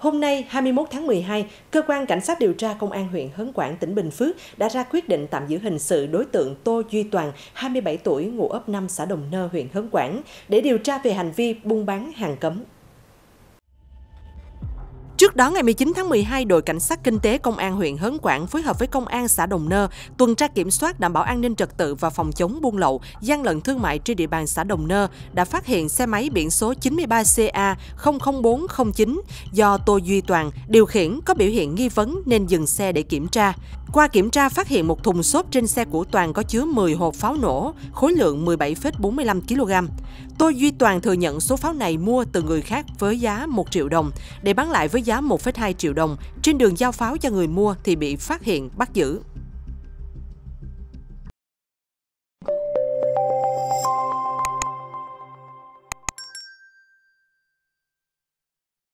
Hôm nay 21 tháng 12, Cơ quan Cảnh sát điều tra Công an huyện Hớn Quản, tỉnh Bình Phước đã ra quyết định tạm giữ hình sự đối tượng Tô Duy Toàn, 27 tuổi, ngụ ấp 5 xã Đồng Nơ, huyện Hớn Quản, để điều tra về hành vi buôn bán hàng cấm. Trước đó, ngày 19 tháng 12, đội cảnh sát kinh tế công an huyện Hớn Quảng phối hợp với công an xã Đồng Nơ tuần tra kiểm soát đảm bảo an ninh trật tự và phòng chống buôn lậu, gian lận thương mại trên địa bàn xã Đồng Nơ đã phát hiện xe máy biển số 93CA 00409 do Tô Duy Toàn điều khiển có biểu hiện nghi vấn nên dừng xe để kiểm tra. Qua kiểm tra phát hiện một thùng xốp trên xe của Toàn có chứa 10 hộp pháo nổ, khối lượng 17,45 kg. Tô Duy Toàn thừa nhận số pháo này mua từ người khác với giá 1 triệu đồng để bán lại với giá 1,2 triệu đồng. Trên đường giao pháo cho người mua thì bị phát hiện, bắt giữ.